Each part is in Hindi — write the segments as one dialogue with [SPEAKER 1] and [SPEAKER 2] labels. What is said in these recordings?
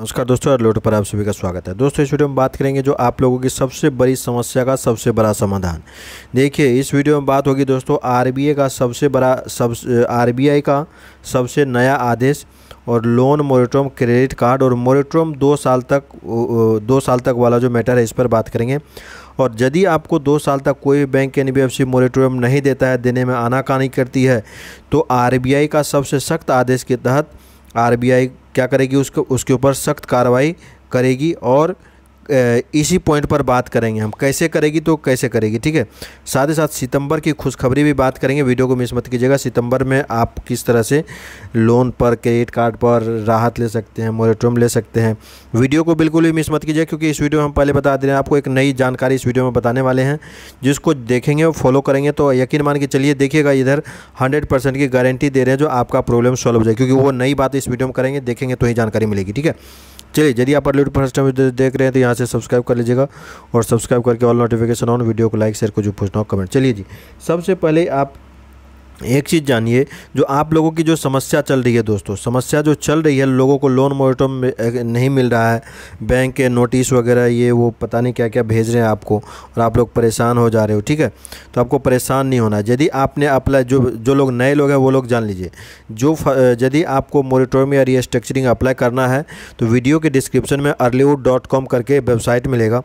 [SPEAKER 1] नमस्कार दोस्तों और लोटो पर आप सभी का स्वागत है दोस्तों इस वीडियो में बात करेंगे जो आप लोगों की सबसे बड़ी समस्या का सबसे बड़ा समाधान देखिए इस वीडियो में बात होगी दोस्तों आरबीआई का सबसे बड़ा सब आरबीआई का सबसे नया आदेश और लोन मोरिट्रोम क्रेडिट कार्ड और मोरिट्रोम दो साल तक दो साल तक वाला जो मैटर है इस पर बात करेंगे और यदि आपको दो साल तक कोई भी bank N B F C moratorium नहीं देता है देने में आनाकानी करती है तो आर बी आई का सबसे सख्त आदेश के तहत आरबीआई क्या करेगी उसको उसके ऊपर सख्त कार्रवाई करेगी और इसी पॉइंट पर बात करेंगे हम कैसे करेगी तो कैसे करेगी ठीक है साथ ही साथ सितंबर की खुशखबरी भी बात करेंगे वीडियो को मिस मत कीजिएगा सितंबर में आप किस तरह से लोन पर क्रेडिट कार्ड पर राहत ले सकते हैं मोरेटोम ले सकते हैं वीडियो को बिल्कुल भी मिस मत कीजिएगा क्योंकि इस वीडियो में हम पहले बता दे रहे हैं आपको एक नई जानकारी इस वीडियो में बताने वाले हैं जिसको देखेंगे और फॉलो करेंगे तो यकीन मान के चलिए देखिएगा इधर हंड्रेड की गारंटी दे रहे हैं जो आपका प्रॉब्लम सॉल्व हो जाए क्योंकि वो नई बात इस वीडियो में करेंगे देखेंगे तो ही जानकारी मिलेगी ठीक है चलिए यदि आप अर्ली फर्स्ट टाइम देख रहे हैं तो यहाँ से सब्सक्राइब कर लीजिएगा और सब्सक्राइब करके ऑल नोटिफिकेशन ऑन वीडियो को लाइक शेयर को जो पूछना हो कमेंट चलिए जी सबसे पहले आप एक चीज़ जानिए जो आप लोगों की जो समस्या चल रही है दोस्तों समस्या जो चल रही है लोगों को लोन मोटम नहीं मिल रहा है बैंक के नोटिस वगैरह ये वो पता नहीं क्या क्या भेज रहे हैं आपको और आप लोग परेशान हो जा रहे हो ठीक है तो आपको परेशान नहीं होना यदि आपने अप्लाई जो जो लोग नए लोग हैं वो लोग जान लीजिए जो यदि आपको मोरिटोरियम या रिस्ट्रक्चरिंग अप्लाई करना है तो वीडियो के डिस्क्रिप्शन में अर्लीवुड करके वेबसाइट मिलेगा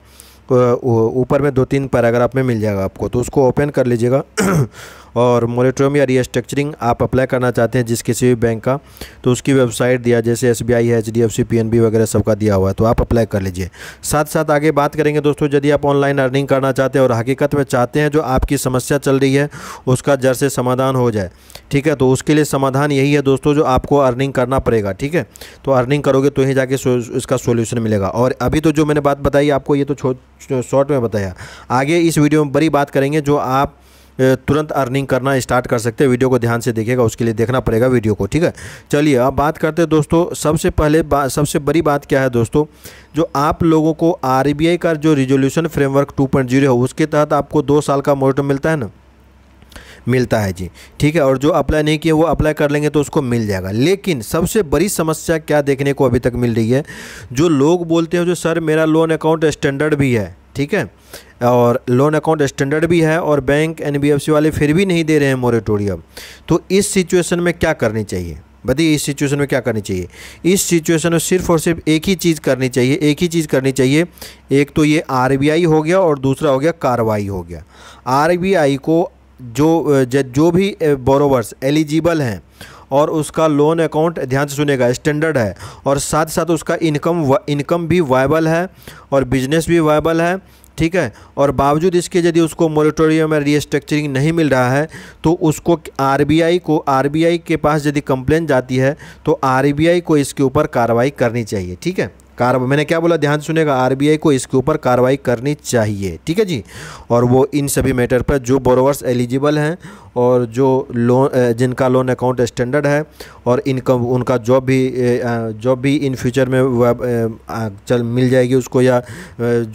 [SPEAKER 1] ऊपर में दो तीन पैराग्राफ में मिल जाएगा आपको तो उसको ओपन कर लीजिएगा और मोरेटोरियम या रीस्ट्रक्चरिंग आप अप्लाई करना चाहते हैं जिस किसी भी बैंक का तो उसकी वेबसाइट दिया जैसे एस बी आई है H D F C P N B वगैरह सबका दिया हुआ है तो आप अप्लाई कर लीजिए साथ साथ आगे बात करेंगे दोस्तों यदि आप ऑनलाइन अर्निंग करना चाहते हैं और हकीकत में चाहते हैं जो आपकी समस्या चल रही है उसका जड़ से समाधान हो जाए ठीक है तो उसके लिए समाधान यही है दोस्तों जो आपको अर्निंग करना पड़ेगा ठीक है तो अर्निंग करोगे तो ही जाके इसका सोल्यूशन मिलेगा और अभी तो जो मैंने बात बताई आपको ये तो शॉर्ट में बताया आगे इस वीडियो में बड़ी बात करेंगे जो आप तुरंत अर्निंग करना स्टार्ट कर सकते हैं वीडियो को ध्यान से देखिएगा उसके लिए देखना पड़ेगा वीडियो को ठीक है चलिए अब बात करते हैं दोस्तों सबसे पहले सबसे बड़ी बात क्या है दोस्तों जो आप लोगों को आर का जो रिजोल्यूशन फ्रेमवर्क टू है उसके तहत आपको दो साल का मोटम मिलता है ना मिलता है जी ठीक है और जो अप्लाई नहीं किए वो अप्लाई कर लेंगे तो उसको मिल जाएगा लेकिन सबसे बड़ी समस्या क्या देखने को अभी तक मिल रही है जो लोग बोलते हैं जो सर मेरा लोन अकाउंट स्टैंडर्ड भी है ठीक है और लोन अकाउंट स्टैंडर्ड भी है और बैंक एनबीएफसी वाले फिर भी नहीं दे रहे हैं मोरेटोरियम तो इस सिचुएशन में क्या करनी चाहिए बताइए इस सिचुएशन में क्या करनी चाहिए इस सिचुएशन में सिर्फ और सिर्फ एक ही चीज़ करनी चाहिए एक ही चीज़ करनी चाहिए एक तो ये आर हो गया और दूसरा हो गया कार्रवाई हो गया आर को जो जो भी बोरोवर्स एलिजिबल हैं और उसका लोन अकाउंट ध्यान से सुनेगा स्टैंडर्ड है और साथ साथ उसका इनकम इनकम भी वायबल है और बिजनेस भी वायबल है ठीक है और बावजूद इसके यदि उसको मोरिटोरियम या रीस्ट्रक्चरिंग नहीं मिल रहा है तो उसको आरबीआई को आरबीआई के पास यदि कंप्लेन जाती है तो आरबीआई को इसके ऊपर कार्रवाई करनी चाहिए ठीक है कार मैंने क्या बोला ध्यान सुनेगा आरबीआई को इसके ऊपर कार्रवाई करनी चाहिए ठीक है जी और वो इन सभी मैटर पर जो बोरोवर्स एलिजिबल हैं और जो लोन जिनका लोन अकाउंट स्टैंडर्ड है और इनकम उनका जॉब भी जॉब भी इन फ्यूचर में चल मिल जाएगी उसको या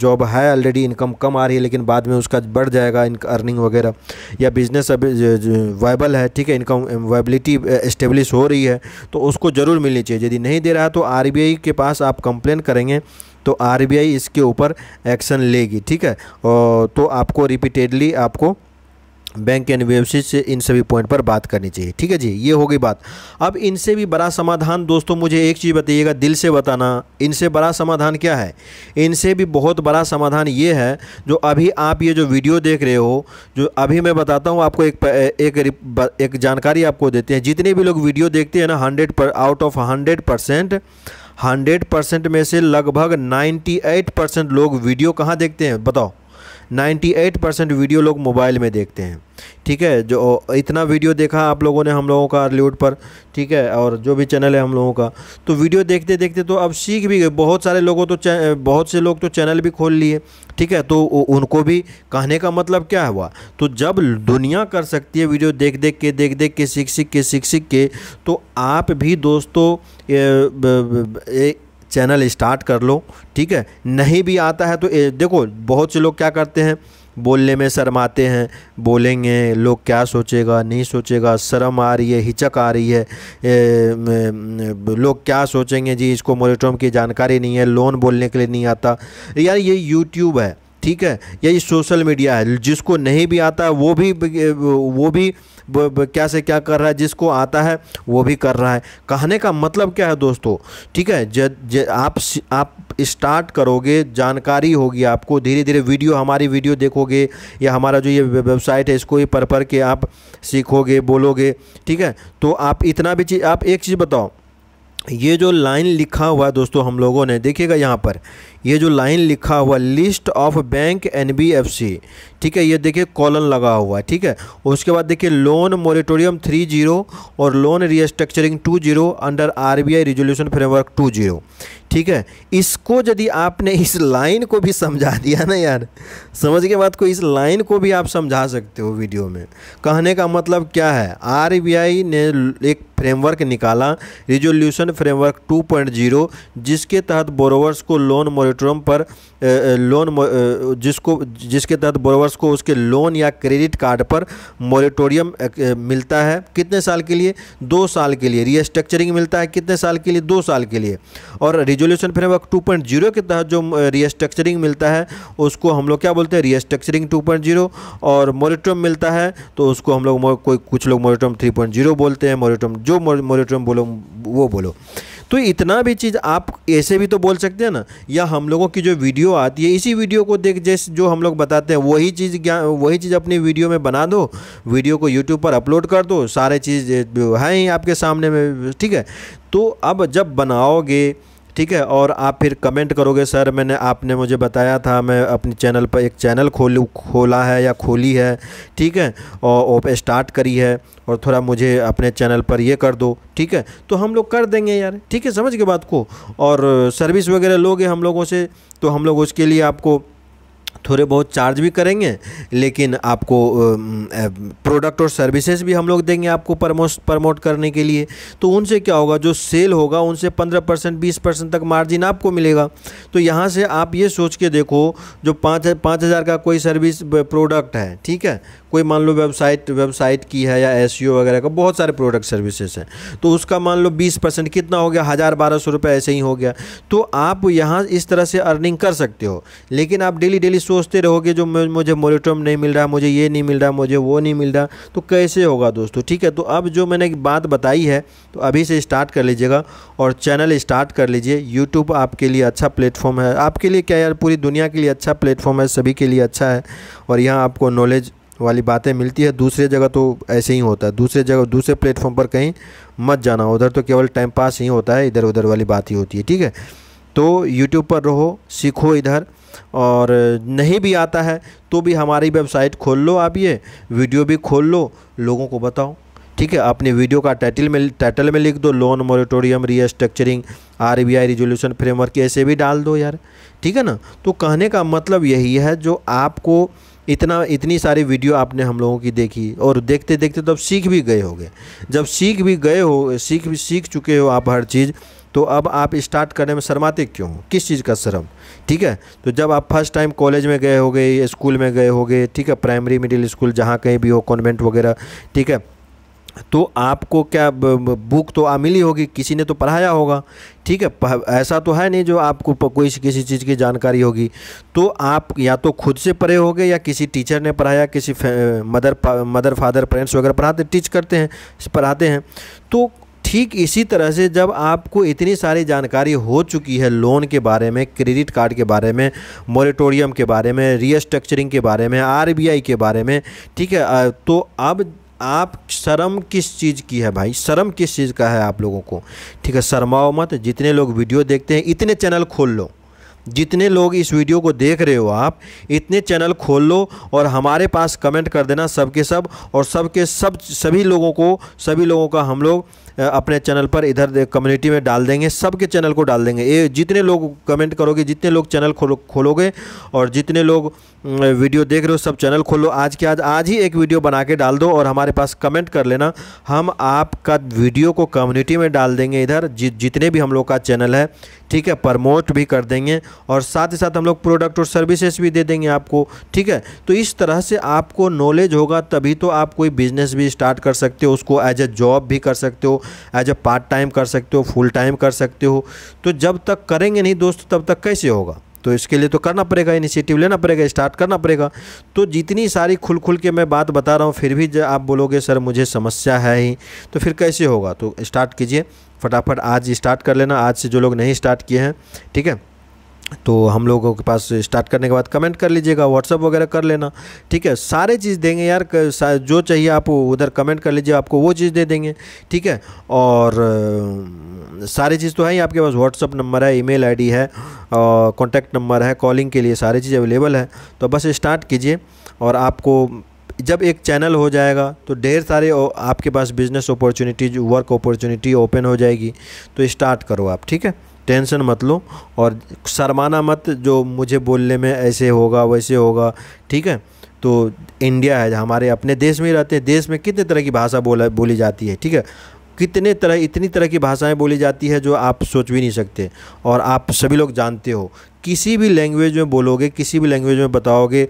[SPEAKER 1] जॉब है ऑलरेडी इनकम कम आ रही है लेकिन बाद में उसका बढ़ जाएगा इन अर्निंग वगैरह या बिज़नेस अभी वायबल है ठीक है इनकम वाइबिलिटी इस्टेब्लिश हो रही है तो उसको ज़रूर मिलनी चाहिए यदि नहीं दे रहा तो आर के पास आप कंप्लेन करेंगे तो आर इसके ऊपर एक्शन लेगी ठीक है तो आपको रिपीटेडली आपको बैंक के एनवीएफसी से इन सभी पॉइंट पर बात करनी चाहिए ठीक है जी ये हो गई बात अब इनसे भी बड़ा समाधान दोस्तों मुझे एक चीज़ बताइएगा दिल से बताना इनसे बड़ा समाधान क्या है इनसे भी बहुत बड़ा समाधान ये है जो अभी आप ये जो वीडियो देख रहे हो जो अभी मैं बताता हूँ आपको एक एक एक जानकारी आपको देते हैं जितने भी लोग वीडियो देखते हैं ना hundred out of hundred percent hundred percent में से लगभग नाइन्टी एट परसेंट लोग वीडियो कहाँ देखते हैं बताओ 98 परसेंट वीडियो लोग मोबाइल में देखते हैं ठीक है जो इतना वीडियो देखा आप लोगों ने हम लोगों का अर्लीवुड पर ठीक है और जो भी चैनल है हम लोगों का तो वीडियो देखते देखते तो अब सीख भी गए बहुत सारे लोगों तो बहुत से लोग तो चैनल भी खोल लिए ठीक है तो उनको भी कहने का मतलब क्या हुआ तो जब दुनिया कर सकती है वीडियो देख देख के देख देख के सीख सीख के सीख सीख के तो आप भी दोस्तों चैनल स्टार्ट कर लो ठीक है नहीं भी आता है तो ए, देखो बहुत से लोग क्या करते हैं बोलने में शर्माते हैं बोलेंगे लोग क्या सोचेगा नहीं सोचेगा शर्म आ रही है हिचक आ रही है ए, ए, लोग क्या सोचेंगे जी इसको मोरेटोम की जानकारी नहीं है लोन बोलने के लिए नहीं आता यार ये यूट्यूब है ठीक है यही सोशल मीडिया है जिसको नहीं भी आता वो भी वो भी क्या से क्या कर रहा है जिसको आता है वो भी कर रहा है कहने का मतलब क्या है दोस्तों ठीक है ज आप आप स्टार्ट करोगे जानकारी होगी आपको धीरे धीरे वीडियो हमारी वीडियो देखोगे या हमारा जो ये वेबसाइट है इसको ही पढ़ पढ़ के आप सीखोगे बोलोगे ठीक है तो आप इतना भी चीज़ आप एक चीज़ बताओ ये जो लाइन लिखा हुआ है दोस्तों हम लोगों ने देखिएगा यहाँ पर ये जो लाइन लिखा हुआ लिस्ट ऑफ बैंक एन ठीक है ये देखिए कॉलन लगा हुआ है ठीक है उसके बाद देखिए लोन मोरिटोरियम थ्री जीरो और loan restructuring two zero under RBI resolution framework two zero ठीक है इसको यदि आपने इस लाइन को भी समझा दिया ना यार समझ के बाद को इस लाइन को भी आप समझा सकते हो वीडियो में कहने का मतलब क्या है आई ने एक फ्रेमवर्क निकाला रिजोल्यूशन फ्रेमवर्क जीरो जिसके तहत बोरोवर्स को लोन मोरि मोरेटोरियम पर लोन जिसको जिसके तहत बोरोवर्स को उसके लोन या क्रेडिट कार्ड पर मोरेटोरियम मिलता है कितने साल के लिए दो साल के लिए रीस्ट्रक्चरिंग मिलता है कितने साल के लिए दो साल के लिए और रिजोल्यूशन फ्रेमवर्क टू के तहत जो रीस्ट्रक्चरिंग मिलता है उसको हम लोग क्या बोलते हैं रीस्ट्रक्चरिंग टू और मोरेटोरियम मिलता है तो उसको हम लोग कोई कुछ लोग मोरेटोरियम थ्री बोलते हैं मोरेटोरियम जो मोरेटोरियम बोलो वो बोलो तो इतना भी चीज़ आप ऐसे भी तो बोल सकते हैं ना या हम लोगों की जो वीडियो आती है इसी वीडियो को देख जैसे जो हम लोग बताते हैं वही चीज़ ज्ञान वही चीज़ अपनी वीडियो में बना दो वीडियो को यूट्यूब पर अपलोड कर दो सारे चीज़ हैं आपके सामने में ठीक है तो अब जब बनाओगे ठीक है और आप फिर कमेंट करोगे सर मैंने आपने मुझे बताया था मैं अपने चैनल पर एक चैनल खोलू खोला है या खोली है ठीक है और ओप स्टार्ट करी है और थोड़ा मुझे अपने चैनल पर ये कर दो ठीक है तो हम लोग कर देंगे यार ठीक है समझ के बात को और सर्विस वगैरह लोगे हम लोगों से तो हम लोग उसके लिए आपको थोड़े बहुत चार्ज भी करेंगे लेकिन आपको प्रोडक्ट और सर्विसेज भी हम लोग देंगे आपको प्रमोट प्रमोट करने के लिए तो उनसे क्या होगा जो सेल होगा उनसे पंद्रह परसेंट बीस परसेंट तक मार्जिन आपको मिलेगा तो यहाँ से आप ये सोच के देखो जो पाँच पाँच हज़ार का कोई सर्विस प्रोडक्ट है ठीक है कोई मान लो वेबसाइट वेबसाइट की है या एस e वगैरह का बहुत सारे प्रोडक्ट सर्विसेज हैं तो उसका मान लो बीस परसेंट कितना हो गया हज़ार बारह सौ रुपये ऐसे ही हो गया तो आप यहाँ इस तरह से अर्निंग कर सकते हो लेकिन आप डेली डेली सोचते रहोगे जो मुझे मोरिटोम नहीं मिल रहा मुझे ये नहीं मिल रहा मुझे वो नहीं मिल रहा तो कैसे होगा दोस्तों ठीक है तो अब जो मैंने बात बताई है तो अभी से स्टार्ट कर लीजिएगा और चैनल स्टार्ट कर लीजिए यूट्यूब आपके लिए अच्छा प्लेटफॉर्म है आपके लिए क्या यार पूरी दुनिया के लिए अच्छा प्लेटफॉर्म है सभी के लिए अच्छा है और यहाँ आपको नॉलेज वाली बातें मिलती है दूसरे जगह तो ऐसे ही होता है दूसरे जगह दूसरे प्लेटफॉर्म पर कहीं मत जाना उधर तो केवल टाइम पास ही होता है इधर उधर वाली बात ही होती है ठीक है तो यूट्यूब पर रहो सीखो इधर और नहीं भी आता है तो भी हमारी वेबसाइट खोल लो आप ये वीडियो भी खोल लो लोगों को बताओ ठीक है अपने वीडियो का टाइटल में टाइटल में लिख दो loan moratorium restructuring R B I resolution framework ऐसे भी डाल दो यार ठीक है ना तो कहने का मतलब यही है जो आपको इतना इतनी सारी वीडियो आपने हम लोगों की देखी और देखते देखते तो अब सीख भी गए गए जब सीख भी गए हो सीख भी सीख चुके हो आप हर चीज़ तो अब आप स्टार्ट करने में शर्माते क्यों हो किस चीज़ का शर्म ठीक है तो जब आप फर्स्ट टाइम कॉलेज में गए हो स्कूल में गए हो ठीक है प्राइमरी मिडिल स्कूल जहाँ कहीं भी हो कॉन्वेंट वगैरह ठीक है तो आपको क्या बुक तो आ मिली होगी किसी ने तो पढ़ाया होगा ठीक है ऐसा तो है नहीं जो आपको कोई किसी चीज़ की जानकारी होगी तो आप या तो खुद से पढ़े होगे या किसी टीचर ने पढ़ाया किसी मदर मदर फादर पेरेंट्स वगैरह पढ़ाते टीच करते हैं पढ़ाते हैं तो ठीक इसी तरह से जब आपको इतनी सारी जानकारी हो चुकी है लोन के बारे में क्रेडिट कार्ड के बारे में मोरिटोरियम के बारे में रीस्ट्रक्चरिंग के बारे में आरबीआई के बारे में ठीक है तो अब आप शर्म किस चीज़ की है भाई शर्म किस चीज़ का है आप लोगों को ठीक है शर्माओ मत जितने लोग वीडियो देखते हैं इतने चैनल खोल लो जितने लोग इस वीडियो को देख रहे हो आप इतने चैनल खोल लो और हमारे पास कमेंट कर देना सबके सब और सबके सब सभी लोगों को सभी लोगों का हम लोग अपने चैनल पर इधर कम्युनिटी में डाल देंगे सबके चैनल को डाल देंगे ये जितने लोग कमेंट करोगे जितने लोग चैनल खोलो खोलोगे और जितने लोग वीडियो देख रहे हो सब चैनल खोलो आज के आज आज ही एक वीडियो बना के डाल दो और हमारे पास कमेंट कर लेना हम आपका वीडियो को कम्युनिटी में डाल देंगे इधर जि, जितने भी हम लोग का चैनल है ठीक है प्रमोट भी कर देंगे और साथ ही साथ हम लोग प्रोडक्ट और सर्विसेज भी दे देंगे आपको ठीक है तो इस तरह से आपको नॉलेज होगा तभी तो आप कोई बिजनेस भी स्टार्ट कर सकते हो उसको एज ए जॉब भी कर सकते हो एज अ पार्ट टाइम कर सकते हो फुल टाइम कर सकते हो तो जब तक करेंगे नहीं दोस्त तब तक कैसे होगा तो इसके लिए तो करना पड़ेगा इनिशिएटिव लेना पड़ेगा स्टार्ट करना पड़ेगा तो जितनी सारी खुल खुल के मैं बात बता रहा हूँ फिर भी जब आप बोलोगे सर मुझे समस्या है ही तो फिर कैसे होगा तो स्टार्ट कीजिए फटाफट आज स्टार्ट कर लेना आज से जो लोग नहीं स्टार्ट किए हैं ठीक है तो हम लोगों के पास स्टार्ट करने के बाद कमेंट कर लीजिएगा व्हाट्सअप वगैरह कर लेना ठीक है सारे चीज़ देंगे यार जो चाहिए आप उधर कमेंट कर लीजिए आपको वो चीज़ दे देंगे ठीक है और सारी चीज़ तो है ही आपके पास व्हाट्सअप नंबर है ईमेल आईडी है कॉन्टैक्ट नंबर है कॉलिंग के लिए सारी चीज़ अवेलेबल है तो बस स्टार्ट कीजिए और आपको जब एक चैनल हो जाएगा तो ढेर सारे आपके पास business opportunities work opportunity open हो जाएगी तो स्टार्ट करो आप ठीक है टेंशन मत लो और शर्माना मत जो मुझे बोलने में ऐसे होगा वैसे होगा ठीक है तो इंडिया है हमारे अपने देश में ही रहते हैं देश में कितने तरह की भाषा बोला बोली जाती है ठीक है कितने तरह इतनी तरह की भाषाएं बोली जाती है जो आप सोच भी नहीं सकते और आप सभी लोग जानते हो किसी भी लैंग्वेज में बोलोगे किसी भी लैंग्वेज में बताओगे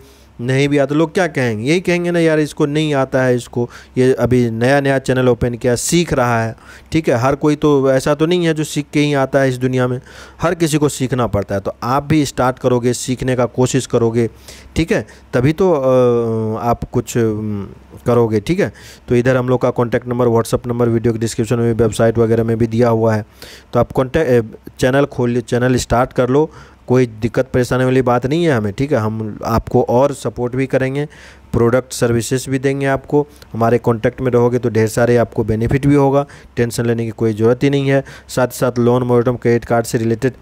[SPEAKER 1] नहीं भी आता लोग क्या कहेंगे यही कहेंगे ना यार इसको नहीं आता है इसको ये अभी नया नया चैनल ओपन किया सीख रहा है ठीक है हर कोई तो ऐसा तो नहीं है जो सीख के ही आता है इस दुनिया में हर किसी को सीखना पड़ता है तो आप भी स्टार्ट करोगे सीखने का कोशिश करोगे ठीक है तभी तो आप कुछ करोगे ठीक है तो इधर हम लोग का contact number WhatsApp number video के डिस्क्रिप्शन में वेबसाइट वगैरह में भी दिया हुआ है तो आप कॉन्टैक्ट चैनल खोल चैनल स्टार्ट कर लो कोई दिक्कत परेशानी वाली बात नहीं है हमें ठीक है हम आपको और सपोर्ट भी करेंगे प्रोडक्ट सर्विसेज भी देंगे आपको हमारे कॉन्टैक्ट में रहोगे तो ढेर सारे आपको बेनिफिट भी होगा टेंशन लेने की कोई ज़रूरत ही नहीं है साथ साथ लोन मोटम क्रेडिट कार्ड से रिलेटेड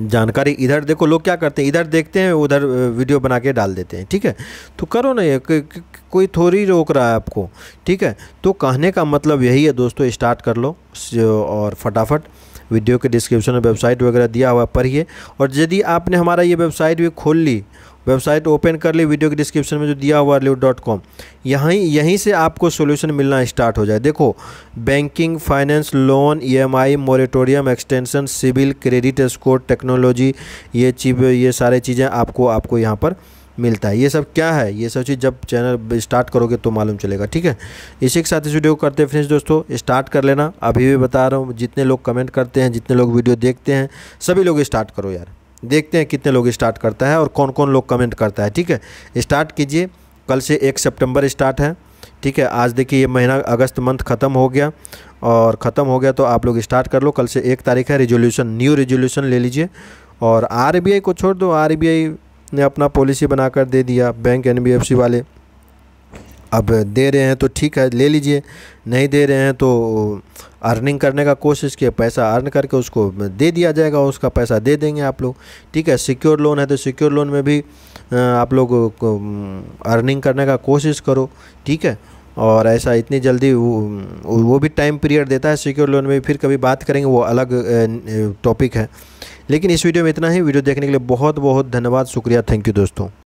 [SPEAKER 1] जानकारी इधर देखो लोग क्या करते हैं इधर देखते हैं उधर वीडियो बना के डाल देते हैं ठीक है तो करो ना ये कोई थोड़ी रोक रहा है आपको ठीक है तो कहने का मतलब यही है दोस्तों स्टार्ट कर लो और फटाफट वीडियो के डिस्क्रिप्शन में वेबसाइट वगैरह दिया हुआ पढ़िए और यदि आपने हमारा ये वेबसाइट भी खोल ली वेबसाइट ओपन कर ली वीडियो के डिस्क्रिप्शन में जो दिया हुआ लिव डॉट कॉम यहीं यहीं से आपको सोल्यूशन मिलना स्टार्ट हो जाए देखो banking finance loan EMI moratorium extension CIBIL credit score technology ये चीज ये सारी चीज़ें आपको आपको यहाँ पर मिलता है ये सब क्या है ये सब चीज़ जब चैनल स्टार्ट करोगे तो मालूम चलेगा ठीक है इसी के साथ इस वीडियो को करते हैं फ्रेंड्स दोस्तों स्टार्ट कर लेना अभी भी बता रहा हूँ जितने लोग कमेंट करते हैं जितने लोग वीडियो देखते हैं सभी लोग स्टार्ट करो यार देखते हैं कितने लोग स्टार्ट करता है और कौन कौन लोग कमेंट करता है ठीक है स्टार्ट कीजिए कल से एक सेप्टेम्बर स्टार्ट है ठीक है आज देखिए ये महीना अगस्त मंथ ख़त्म हो गया और ख़त्म हो गया तो आप लोग स्टार्ट कर लो कल से एक तारीख है रेजोल्यूशन न्यू रेजोल्यूशन ले लीजिए और आर को छोड़ दो आर ने अपना पॉलिसी बनाकर दे दिया बैंक एन वाले अब दे रहे हैं तो ठीक है ले लीजिए नहीं दे रहे हैं तो अर्निंग करने का कोशिश किए पैसा अर्न करके उसको दे दिया जाएगा उसका पैसा दे देंगे आप लोग ठीक है सिक्योर लोन है तो सिक्योर लोन में भी आप लोग अर्निंग करने का कोशिश करो ठीक है और ऐसा इतनी जल्दी वो, वो भी टाइम पीरियड देता है सिक्योर लोन में फिर कभी बात करेंगे वो अलग टॉपिक है लेकिन इस वीडियो में इतना ही वीडियो देखने के लिए बहुत बहुत धन्यवाद शुक्रिया थैंक यू दोस्तों